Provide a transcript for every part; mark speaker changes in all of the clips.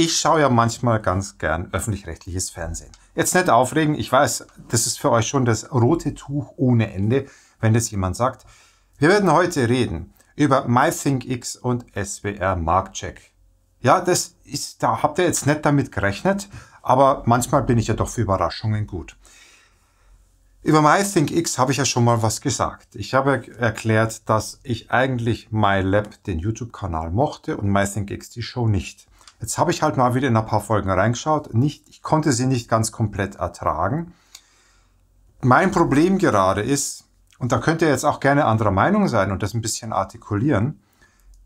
Speaker 1: Ich schaue ja manchmal ganz gern öffentlich-rechtliches Fernsehen. Jetzt nicht aufregen, ich weiß, das ist für euch schon das rote Tuch ohne Ende, wenn das jemand sagt. Wir werden heute reden über MyThinkX und SWR Marktcheck. Ja, das ist, da habt ihr jetzt nicht damit gerechnet, aber manchmal bin ich ja doch für Überraschungen gut. Über MyThinkX habe ich ja schon mal was gesagt. Ich habe erklärt, dass ich eigentlich MyLab, den YouTube-Kanal, mochte und MyThinkX die Show nicht. Jetzt habe ich halt mal wieder in ein paar Folgen reingeschaut. Nicht, ich konnte sie nicht ganz komplett ertragen. Mein Problem gerade ist, und da könnt ihr jetzt auch gerne anderer Meinung sein und das ein bisschen artikulieren.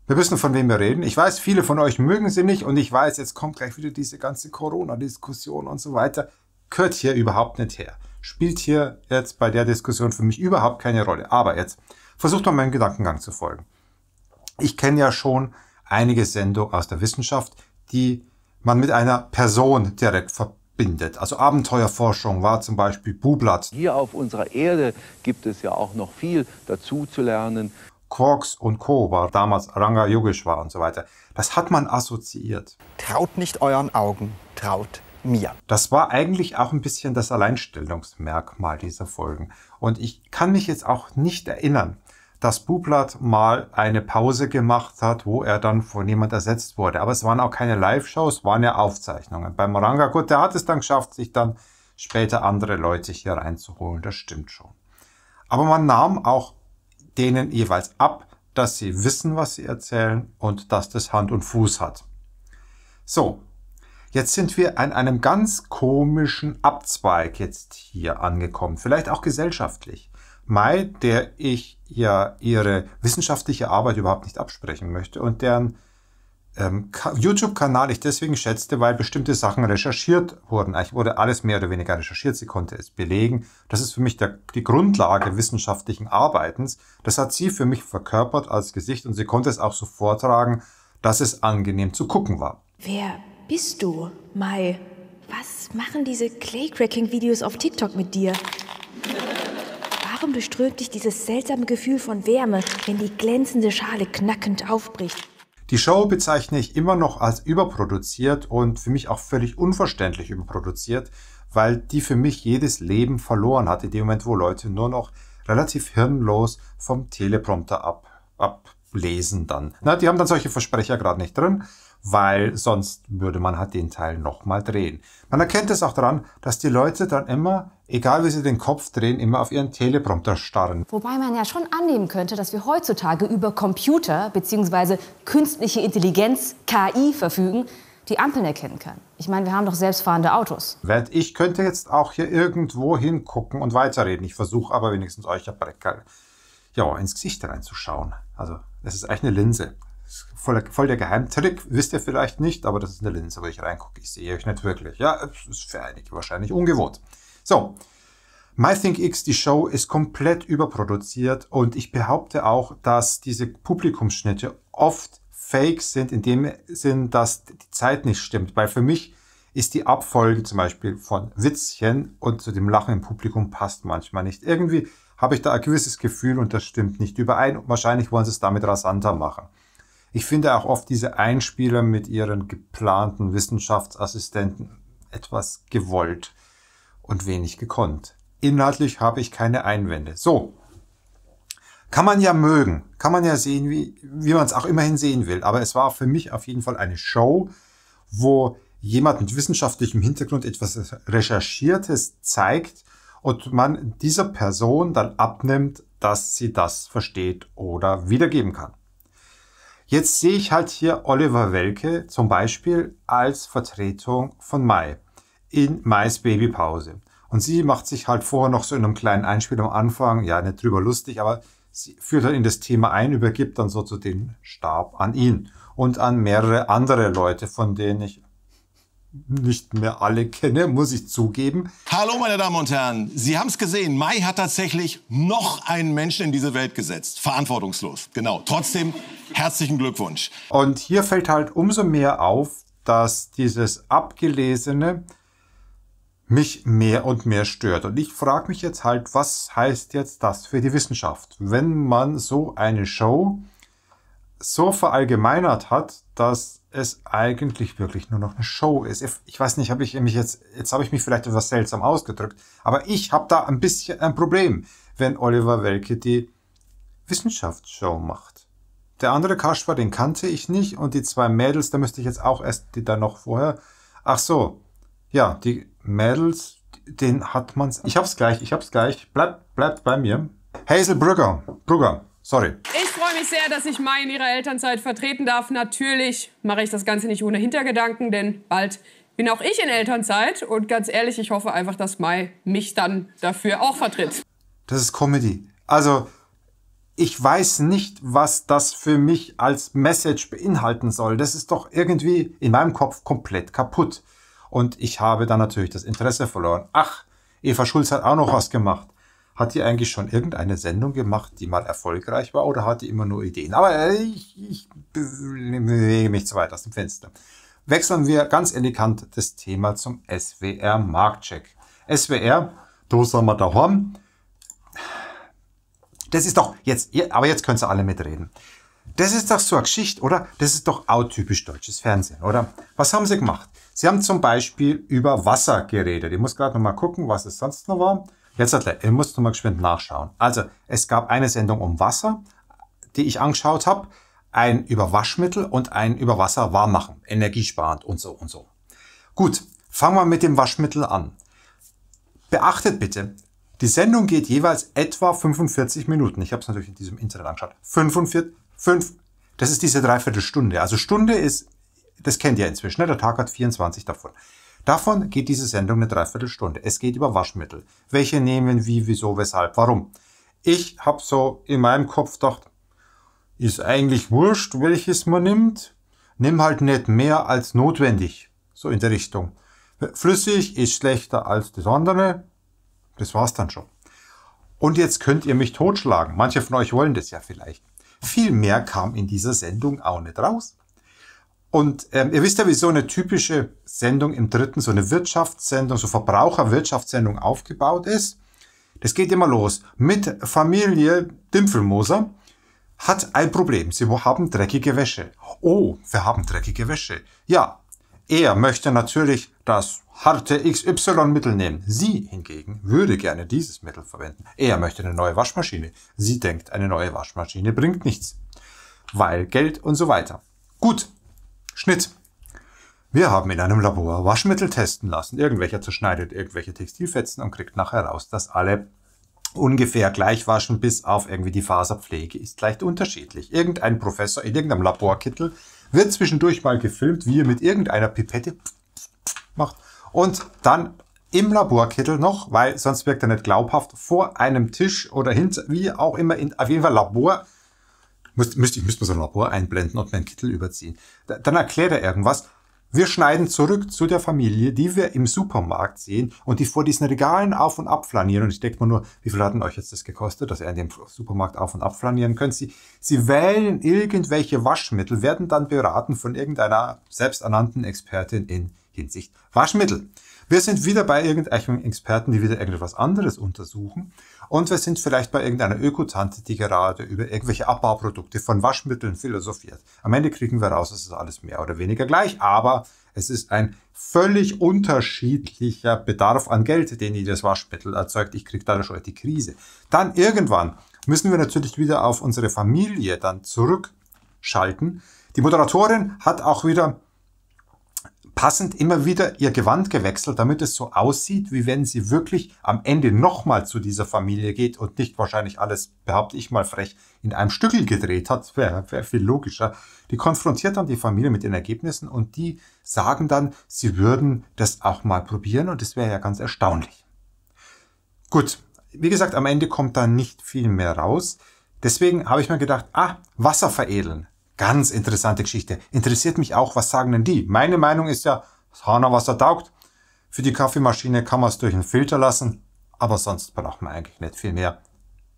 Speaker 1: Wir wissen, von wem wir reden. Ich weiß, viele von euch mögen sie nicht und ich weiß, jetzt kommt gleich wieder diese ganze Corona-Diskussion und so weiter. Gehört hier überhaupt nicht her. Spielt hier jetzt bei der Diskussion für mich überhaupt keine Rolle. Aber jetzt versucht mal meinem Gedankengang zu folgen. Ich kenne ja schon einige Sendungen aus der Wissenschaft, die man mit einer Person direkt verbindet. Also Abenteuerforschung war zum Beispiel Bublatt. Hier auf unserer Erde gibt es ja auch noch viel dazu zu lernen. Quarks und Co. war damals Ranga Yogeshwar und so weiter. Das hat man assoziiert. Traut nicht euren Augen, traut mir. Das war eigentlich auch ein bisschen das Alleinstellungsmerkmal dieser Folgen. Und ich kann mich jetzt auch nicht erinnern, dass Bublat mal eine Pause gemacht hat, wo er dann von jemand ersetzt wurde. Aber es waren auch keine Live-Shows, waren ja Aufzeichnungen. Bei Moranga, gut, der hat es dann geschafft, sich dann später andere Leute hier reinzuholen. Das stimmt schon. Aber man nahm auch denen jeweils ab, dass sie wissen, was sie erzählen und dass das Hand und Fuß hat. So. Jetzt sind wir an einem ganz komischen Abzweig jetzt hier angekommen. Vielleicht auch gesellschaftlich. Mai, der ich ja ihre wissenschaftliche Arbeit überhaupt nicht absprechen möchte und deren ähm, YouTube-Kanal ich deswegen schätzte, weil bestimmte Sachen recherchiert wurden. Eigentlich wurde alles mehr oder weniger recherchiert, sie konnte es belegen. Das ist für mich der, die Grundlage wissenschaftlichen Arbeitens. Das hat sie für mich verkörpert als Gesicht und sie konnte es auch so vortragen, dass es angenehm zu gucken war. Wer bist du, Mai? Was machen diese Clay-Cracking-Videos auf TikTok mit dir? Warum durchströmt dich dieses seltsame Gefühl von Wärme, wenn die glänzende Schale knackend aufbricht. Die Show bezeichne ich immer noch als überproduziert und für mich auch völlig unverständlich überproduziert, weil die für mich jedes Leben verloren hat, in dem Moment, wo Leute nur noch relativ hirnlos vom Teleprompter ab, ab lesen dann. Na, die haben dann solche Versprecher gerade nicht drin, weil sonst würde man halt den Teil nochmal drehen. Man erkennt es auch daran, dass die Leute dann immer, egal wie sie den Kopf drehen, immer auf ihren Teleprompter starren. Wobei man ja schon annehmen könnte, dass wir heutzutage über Computer bzw. künstliche Intelligenz, KI, verfügen, die Ampeln erkennen kann. Ich meine, wir haben doch selbstfahrende Autos. Ich könnte jetzt auch hier irgendwo hingucken und weiterreden. Ich versuche aber wenigstens euch, Herr Breckerl, ja, ins Gesicht reinzuschauen. Also das ist eigentlich eine Linse. Voll, voll der Geheimtrick, wisst ihr vielleicht nicht, aber das ist eine Linse, wo ich reingucke. Ich sehe euch nicht wirklich. Ja, das ist für einige wahrscheinlich ungewohnt. So, MyThinkX, die Show, ist komplett überproduziert und ich behaupte auch, dass diese Publikumsschnitte oft fake sind, in dem Sinn, dass die Zeit nicht stimmt. Weil für mich ist die Abfolge zum Beispiel von Witzchen und zu dem Lachen im Publikum passt manchmal nicht. Irgendwie habe ich da ein gewisses Gefühl und das stimmt nicht überein wahrscheinlich wollen sie es damit rasanter machen. Ich finde auch oft diese Einspieler mit ihren geplanten Wissenschaftsassistenten etwas gewollt und wenig gekonnt. Inhaltlich habe ich keine Einwände. So. Kann man ja mögen, kann man ja sehen, wie, wie man es auch immerhin sehen will. Aber es war für mich auf jeden Fall eine Show, wo jemand mit wissenschaftlichem Hintergrund etwas Recherchiertes zeigt und man dieser Person dann abnimmt, dass sie das versteht oder wiedergeben kann. Jetzt sehe ich halt hier Oliver Welke zum Beispiel als Vertretung von Mai in Mais Babypause. Und sie macht sich halt vorher noch so in einem kleinen Einspiel am Anfang, ja, nicht drüber lustig, aber sie führt dann in das Thema ein, übergibt dann so zu den Stab an ihn und an mehrere andere Leute, von denen ich nicht mehr alle kenne, muss ich zugeben. Hallo meine Damen und Herren, Sie haben es gesehen, Mai hat tatsächlich noch einen Menschen in diese Welt gesetzt. Verantwortungslos, genau. Trotzdem herzlichen Glückwunsch. Und hier fällt halt umso mehr auf, dass dieses Abgelesene mich mehr und mehr stört. Und ich frage mich jetzt halt, was heißt jetzt das für die Wissenschaft, wenn man so eine Show so verallgemeinert hat, dass es eigentlich wirklich nur noch eine Show ist. Ich weiß nicht, habe ich mich jetzt, jetzt habe ich mich vielleicht etwas seltsam ausgedrückt, aber ich habe da ein bisschen ein Problem, wenn Oliver Welke die Wissenschaftsshow macht. Der andere Kaspar, den kannte ich nicht und die zwei Mädels, da müsste ich jetzt auch erst, die da noch vorher, ach so, ja, die Mädels, den hat man's, ich hab's gleich, ich hab's gleich, bleibt, bleibt bei mir. Hazel Brugger, Brugger, sorry freue mich sehr, dass ich Mai in ihrer Elternzeit vertreten darf. Natürlich mache ich das Ganze nicht ohne Hintergedanken, denn bald bin auch ich in Elternzeit. Und ganz ehrlich, ich hoffe einfach, dass Mai mich dann dafür auch vertritt. Das ist Comedy. Also, ich weiß nicht, was das für mich als Message beinhalten soll. Das ist doch irgendwie in meinem Kopf komplett kaputt. Und ich habe dann natürlich das Interesse verloren. Ach, Eva Schulz hat auch noch was gemacht. Hat die eigentlich schon irgendeine Sendung gemacht, die mal erfolgreich war oder hat die immer nur Ideen? Aber äh, ich, ich bewege mich zu weit aus dem Fenster. Wechseln wir ganz elegant das Thema zum SWR Marktcheck. SWR, du da sind da daheim. Das ist doch jetzt, aber jetzt können Sie alle mitreden. Das ist doch so eine Geschichte, oder? Das ist doch autypisch deutsches Fernsehen, oder? Was haben Sie gemacht? Sie haben zum Beispiel über Wasser geredet. Ich muss gerade nochmal gucken, was es sonst noch war. Jetzt hat er, ihr müsst mal geschwind nachschauen. Also, es gab eine Sendung um Wasser, die ich angeschaut habe, ein über Waschmittel und ein über Wasser warm machen, energiesparend und so und so. Gut, fangen wir mit dem Waschmittel an. Beachtet bitte, die Sendung geht jeweils etwa 45 Minuten. Ich habe es natürlich in diesem Internet angeschaut. 45, 5, das ist diese Dreiviertelstunde. Also Stunde ist, das kennt ihr inzwischen, ne? der Tag hat 24 davon. Davon geht diese Sendung eine Dreiviertelstunde. Es geht über Waschmittel. Welche nehmen, wie, wieso, weshalb, warum. Ich habe so in meinem Kopf gedacht, ist eigentlich wurscht, welches man nimmt. Nimm halt nicht mehr als notwendig. So in der Richtung. Flüssig ist schlechter als das andere. Das war's dann schon. Und jetzt könnt ihr mich totschlagen. Manche von euch wollen das ja vielleicht. Viel mehr kam in dieser Sendung auch nicht raus. Und ähm, ihr wisst ja, wie so eine typische Sendung im dritten, so eine Wirtschaftssendung, so Verbraucherwirtschaftssendung aufgebaut ist. Das geht immer los. Mit Familie Dimpfelmoser hat ein Problem. Sie haben dreckige Wäsche. Oh, wir haben dreckige Wäsche. Ja, er möchte natürlich das harte XY-Mittel nehmen. Sie hingegen würde gerne dieses Mittel verwenden. Er möchte eine neue Waschmaschine. Sie denkt, eine neue Waschmaschine bringt nichts. Weil Geld und so weiter. Gut, Schnitt. Wir haben in einem Labor Waschmittel testen lassen. Irgendwelcher zerschneidet irgendwelche Textilfetzen und kriegt nachher raus, dass alle ungefähr gleich waschen, bis auf irgendwie die Faserpflege ist leicht unterschiedlich. Irgendein Professor in irgendeinem Laborkittel wird zwischendurch mal gefilmt, wie er mit irgendeiner Pipette macht und dann im Laborkittel noch, weil sonst wirkt er nicht glaubhaft, vor einem Tisch oder hinter, wie auch immer, in, auf jeden Fall Labor Müsste müsst, ich müsste so ein Labor einblenden und meinen Kittel überziehen. Da, dann erklärt er irgendwas. Wir schneiden zurück zu der Familie, die wir im Supermarkt sehen und die vor diesen Regalen auf und ab flanieren. Und ich denke mir nur, wie viel hat denn euch jetzt das gekostet, dass ihr in dem Supermarkt auf und ab flanieren könnt? Sie, sie wählen irgendwelche Waschmittel, werden dann beraten von irgendeiner selbsternannten Expertin in Hinsicht Waschmittel. Wir sind wieder bei irgendwelchen Experten, die wieder irgendwas anderes untersuchen. Und wir sind vielleicht bei irgendeiner Ökotante, die gerade über irgendwelche Abbauprodukte von Waschmitteln philosophiert. Am Ende kriegen wir raus, es ist alles mehr oder weniger gleich, aber es ist ein völlig unterschiedlicher Bedarf an Geld, den jedes Waschmittel erzeugt. Ich kriege dadurch schon die Krise. Dann irgendwann müssen wir natürlich wieder auf unsere Familie dann zurückschalten. Die Moderatorin hat auch wieder passend immer wieder ihr Gewand gewechselt, damit es so aussieht, wie wenn sie wirklich am Ende nochmal zu dieser Familie geht und nicht wahrscheinlich alles, behaupte ich mal frech, in einem Stückel gedreht hat. Wäre wär viel logischer. Die konfrontiert dann die Familie mit den Ergebnissen und die sagen dann, sie würden das auch mal probieren und das wäre ja ganz erstaunlich. Gut, wie gesagt, am Ende kommt da nicht viel mehr raus. Deswegen habe ich mir gedacht, ah, Wasser veredeln. Ganz interessante Geschichte. Interessiert mich auch, was sagen denn die? Meine Meinung ist ja, das Hanawasser taugt. Für die Kaffeemaschine kann man es durch einen Filter lassen, aber sonst braucht man eigentlich nicht viel mehr.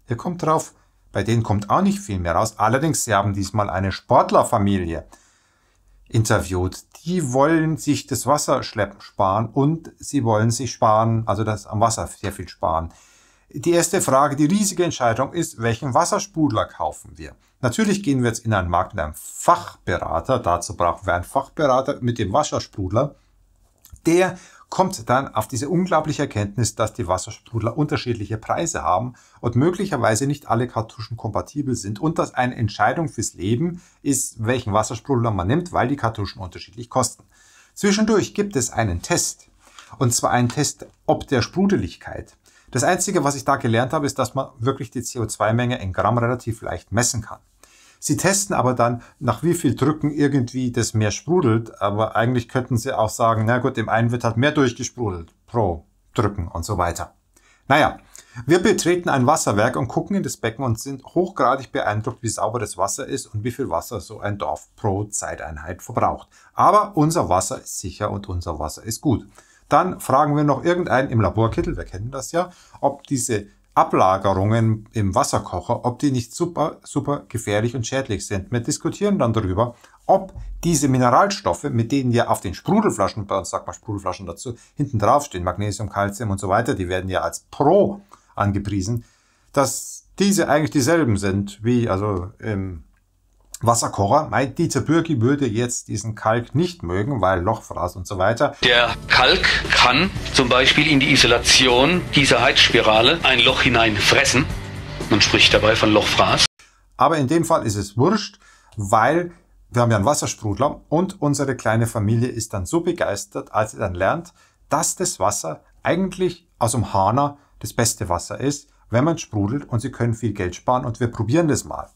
Speaker 1: Ihr kommt drauf, bei denen kommt auch nicht viel mehr raus. Allerdings, sie haben diesmal eine Sportlerfamilie interviewt. Die wollen sich das Wasserschleppen sparen und sie wollen sich sparen, also das am Wasser sehr viel sparen. Die erste Frage, die riesige Entscheidung ist, welchen Wassersprudler kaufen wir? Natürlich gehen wir jetzt in einen Markt mit einem Fachberater. Dazu brauchen wir einen Fachberater mit dem Wassersprudler. Der kommt dann auf diese unglaubliche Erkenntnis, dass die Wassersprudler unterschiedliche Preise haben und möglicherweise nicht alle Kartuschen kompatibel sind und dass eine Entscheidung fürs Leben ist, welchen Wassersprudler man nimmt, weil die Kartuschen unterschiedlich kosten. Zwischendurch gibt es einen Test. Und zwar einen Test ob der Sprudeligkeit. Das Einzige, was ich da gelernt habe, ist, dass man wirklich die CO2-Menge in Gramm relativ leicht messen kann. Sie testen aber dann, nach wie viel Drücken irgendwie das Meer sprudelt, aber eigentlich könnten sie auch sagen, na gut, dem einen wird halt mehr durchgesprudelt pro Drücken und so weiter. Naja, wir betreten ein Wasserwerk und gucken in das Becken und sind hochgradig beeindruckt, wie sauber das Wasser ist und wie viel Wasser so ein Dorf pro Zeiteinheit verbraucht. Aber unser Wasser ist sicher und unser Wasser ist gut. Dann fragen wir noch irgendeinen im Laborkittel, wir kennen das ja, ob diese Ablagerungen im Wasserkocher, ob die nicht super, super gefährlich und schädlich sind. Wir diskutieren dann darüber, ob diese Mineralstoffe, mit denen ja auf den Sprudelflaschen, bei uns sagt man Sprudelflaschen dazu, hinten drauf stehen, Magnesium, Calcium und so weiter, die werden ja als Pro angepriesen, dass diese eigentlich dieselben sind wie also im Wasserkocher. Mein Dieter Bürgi würde jetzt diesen Kalk nicht mögen, weil Lochfraß und so weiter. Der Kalk kann zum Beispiel in die Isolation dieser Heizspirale ein Loch hineinfressen. Man spricht dabei von Lochfraß. Aber in dem Fall ist es wurscht, weil wir haben ja einen Wassersprudler und unsere kleine Familie ist dann so begeistert, als sie dann lernt, dass das Wasser eigentlich aus dem Hahner das beste Wasser ist, wenn man sprudelt und sie können viel Geld sparen und wir probieren das mal.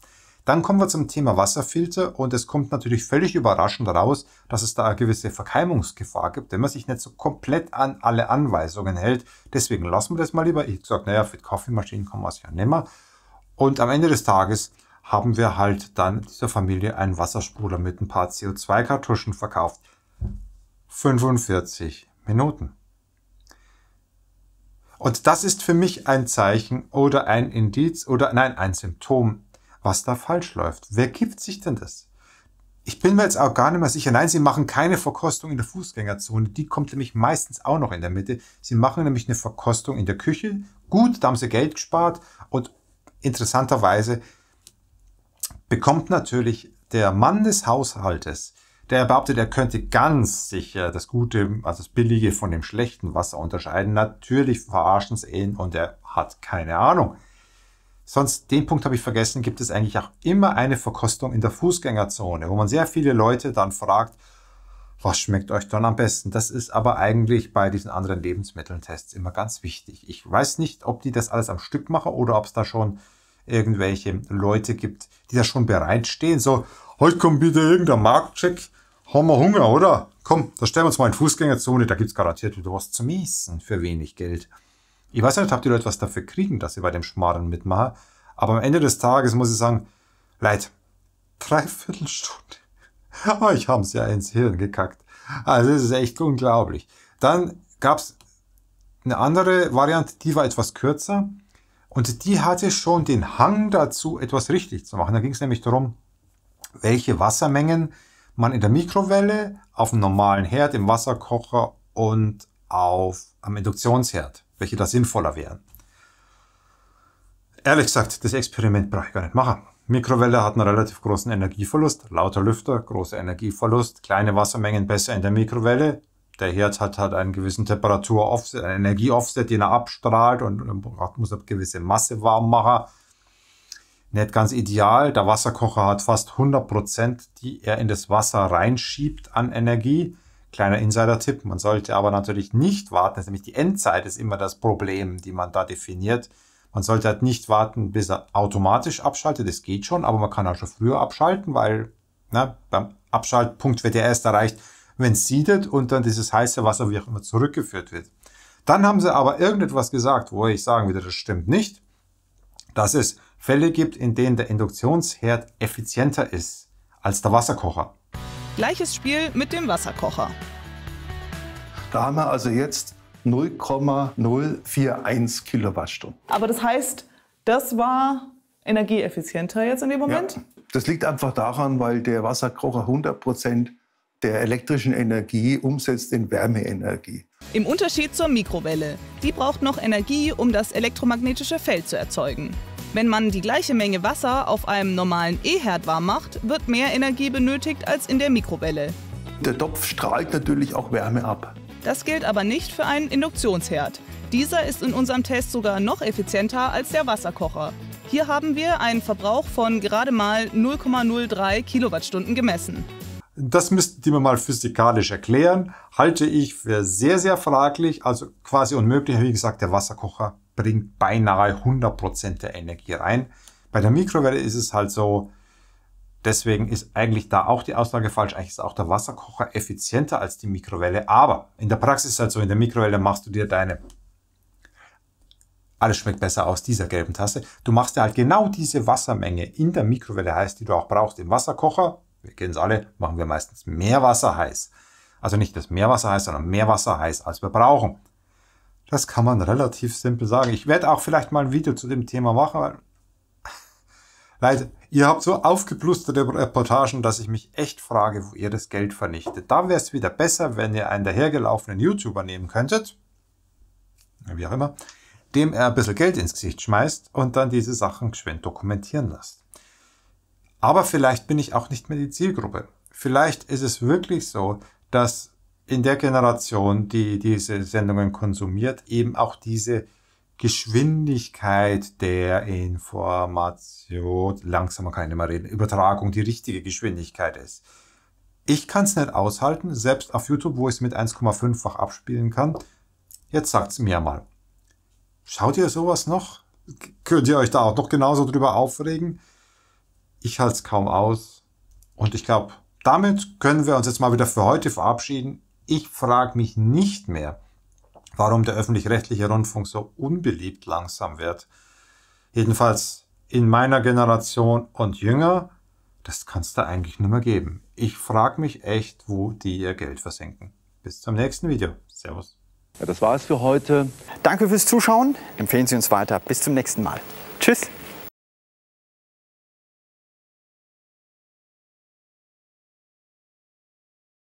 Speaker 1: Dann kommen wir zum Thema Wasserfilter und es kommt natürlich völlig überraschend raus, dass es da eine gewisse Verkeimungsgefahr gibt, wenn man sich nicht so komplett an alle Anweisungen hält. Deswegen lassen wir das mal lieber. Ich sage, naja, für die Kaffeemaschinen kann man es ja nimmer. Und am Ende des Tages haben wir halt dann dieser Familie einen Wassersprudler mit ein paar CO2-Kartuschen verkauft. 45 Minuten. Und das ist für mich ein Zeichen oder ein Indiz oder nein, ein Symptom was da falsch läuft. Wer gibt sich denn das? Ich bin mir jetzt auch gar nicht mehr sicher. Nein, sie machen keine Verkostung in der Fußgängerzone. Die kommt nämlich meistens auch noch in der Mitte. Sie machen nämlich eine Verkostung in der Küche. Gut, da haben sie Geld gespart. Und interessanterweise bekommt natürlich der Mann des Haushaltes, der behauptet, er könnte ganz sicher das Gute, also das Billige von dem schlechten Wasser unterscheiden. Natürlich verarschen sie ihn und er hat keine Ahnung. Sonst, den Punkt habe ich vergessen, gibt es eigentlich auch immer eine Verkostung in der Fußgängerzone, wo man sehr viele Leute dann fragt, was schmeckt euch dann am besten? Das ist aber eigentlich bei diesen anderen Lebensmitteltests immer ganz wichtig. Ich weiß nicht, ob die das alles am Stück machen oder ob es da schon irgendwelche Leute gibt, die da schon bereitstehen. So, heute kommt wieder irgendein Marktcheck. Haben wir Hunger, oder? Komm, da stellen wir uns mal in Fußgängerzone, da gibt es garantiert wieder was zu Essen für wenig Geld. Ich weiß nicht, ob die Leute was dafür kriegen, dass sie bei dem Schmarren mitmachen. Aber am Ende des Tages muss ich sagen, Leid, dreiviertel Stunde. Aber oh, ich hab's ja ins Hirn gekackt. Also es ist echt unglaublich. Dann gab's eine andere Variante, die war etwas kürzer. Und die hatte schon den Hang dazu, etwas richtig zu machen. Da ging es nämlich darum, welche Wassermengen man in der Mikrowelle, auf dem normalen Herd, im Wasserkocher und auf am Induktionsherd welche da sinnvoller wären. Ehrlich gesagt, das Experiment brauche ich gar nicht machen. Mikrowelle hat einen relativ großen Energieverlust, lauter Lüfter, großer Energieverlust, kleine Wassermengen besser in der Mikrowelle. Der Herd hat halt einen gewissen Temperaturaufset, einen Energieoffset, den er abstrahlt und muss eine gewisse Masse warm machen. Nicht ganz ideal. Der Wasserkocher hat fast 100 Prozent, die er in das Wasser reinschiebt an Energie. Kleiner Insider-Tipp, man sollte aber natürlich nicht warten, nämlich die Endzeit ist immer das Problem, die man da definiert. Man sollte halt nicht warten, bis er automatisch abschaltet, das geht schon, aber man kann auch schon früher abschalten, weil ne, beim Abschaltpunkt wird ja erst erreicht, wenn es siedet und dann dieses heiße Wasser, wie auch immer, zurückgeführt wird. Dann haben sie aber irgendetwas gesagt, wo ich sagen würde, das stimmt nicht, dass es Fälle gibt, in denen der Induktionsherd effizienter ist als der Wasserkocher. Gleiches Spiel mit dem Wasserkocher. Da haben wir also jetzt 0,041 Kilowattstunden. Aber das heißt, das war energieeffizienter jetzt in dem Moment? Ja, das liegt einfach daran, weil der Wasserkocher 100 der elektrischen Energie umsetzt in Wärmeenergie. Im Unterschied zur Mikrowelle. Die braucht noch Energie, um das elektromagnetische Feld zu erzeugen. Wenn man die gleiche Menge Wasser auf einem normalen E-Herd warm macht, wird mehr Energie benötigt als in der Mikrowelle. Der Topf strahlt natürlich auch Wärme ab. Das gilt aber nicht für einen Induktionsherd. Dieser ist in unserem Test sogar noch effizienter als der Wasserkocher. Hier haben wir einen Verbrauch von gerade mal 0,03 Kilowattstunden gemessen. Das müssten ihr mir mal physikalisch erklären. Halte ich für sehr, sehr fraglich, also quasi unmöglich, wie gesagt, der Wasserkocher bringt beinahe 100% der Energie rein. Bei der Mikrowelle ist es halt so, deswegen ist eigentlich da auch die Aussage falsch, eigentlich ist auch der Wasserkocher effizienter als die Mikrowelle, aber in der Praxis ist es halt so, in der Mikrowelle machst du dir deine, alles schmeckt besser aus dieser gelben Tasse, du machst dir halt genau diese Wassermenge in der Mikrowelle heiß, die du auch brauchst im Wasserkocher, wir kennen es alle, machen wir meistens mehr Wasser heiß. Also nicht das Meerwasser heiß, sondern mehr Wasser heiß, als wir brauchen. Das kann man relativ simpel sagen. Ich werde auch vielleicht mal ein Video zu dem Thema machen, weil Leute, ihr habt so aufgeplusterte Reportagen, dass ich mich echt frage, wo ihr das Geld vernichtet. Da wäre es wieder besser, wenn ihr einen dahergelaufenen YouTuber nehmen könntet, wie auch immer, dem er ein bisschen Geld ins Gesicht schmeißt und dann diese Sachen geschwind dokumentieren lässt. Aber vielleicht bin ich auch nicht mehr die Zielgruppe. Vielleicht ist es wirklich so, dass in der Generation, die diese Sendungen konsumiert, eben auch diese Geschwindigkeit der Information, langsamer kann ich nicht mehr reden, Übertragung, die richtige Geschwindigkeit ist. Ich kann es nicht aushalten, selbst auf YouTube, wo ich es mit 1,5-fach abspielen kann. Jetzt sagt es mir mal. Schaut ihr sowas noch? Könnt ihr euch da auch noch genauso drüber aufregen? Ich halte es kaum aus. Und ich glaube, damit können wir uns jetzt mal wieder für heute verabschieden. Ich frage mich nicht mehr, warum der öffentlich-rechtliche Rundfunk so unbeliebt langsam wird. Jedenfalls in meiner Generation und jünger, das kann es da eigentlich nicht mehr geben. Ich frage mich echt, wo die ihr Geld versenken. Bis zum nächsten Video. Servus. Ja, das war es für heute. Danke fürs Zuschauen. Empfehlen Sie uns weiter. Bis zum nächsten Mal. Tschüss.